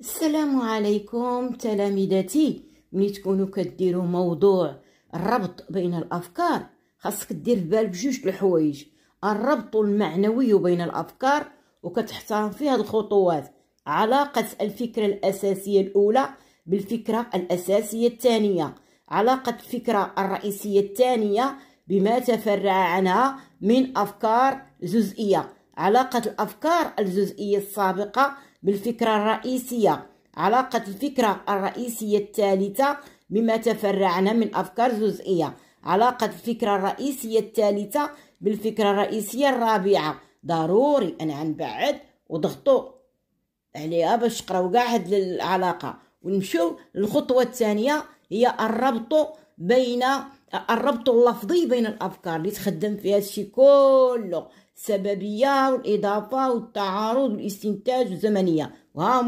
السلام عليكم تلامذتي ملي تكونوا كديروا موضوع الربط بين الافكار خاصك دير في بالك بجوج الحوايج الربط المعنوي بين الافكار وكتحترم في هذه الخطوات علاقه الفكره الاساسيه الاولى بالفكره الاساسيه الثانيه علاقه الفكره الرئيسيه الثانيه بما تفرع عنها من افكار جزئيه علاقه الافكار الجزئيه السابقه بالفكرة الرئيسية علاقة الفكرة الرئيسية الثالثة بما تفرعنا من أفكار جزئية علاقة الفكرة الرئيسية الثالثة بالفكرة الرئيسية الرابعة ضروري أنا نبعد وضغطو عليها باش تقراو كاع هاد العلاقة ونمشيو للخطوة الثانية هي الربط بين الربط اللفظي بين الافكار اللي تخدم فيها الشيء كله السببيه والاضافه والتعارض والاستنتاج والزمنيه وها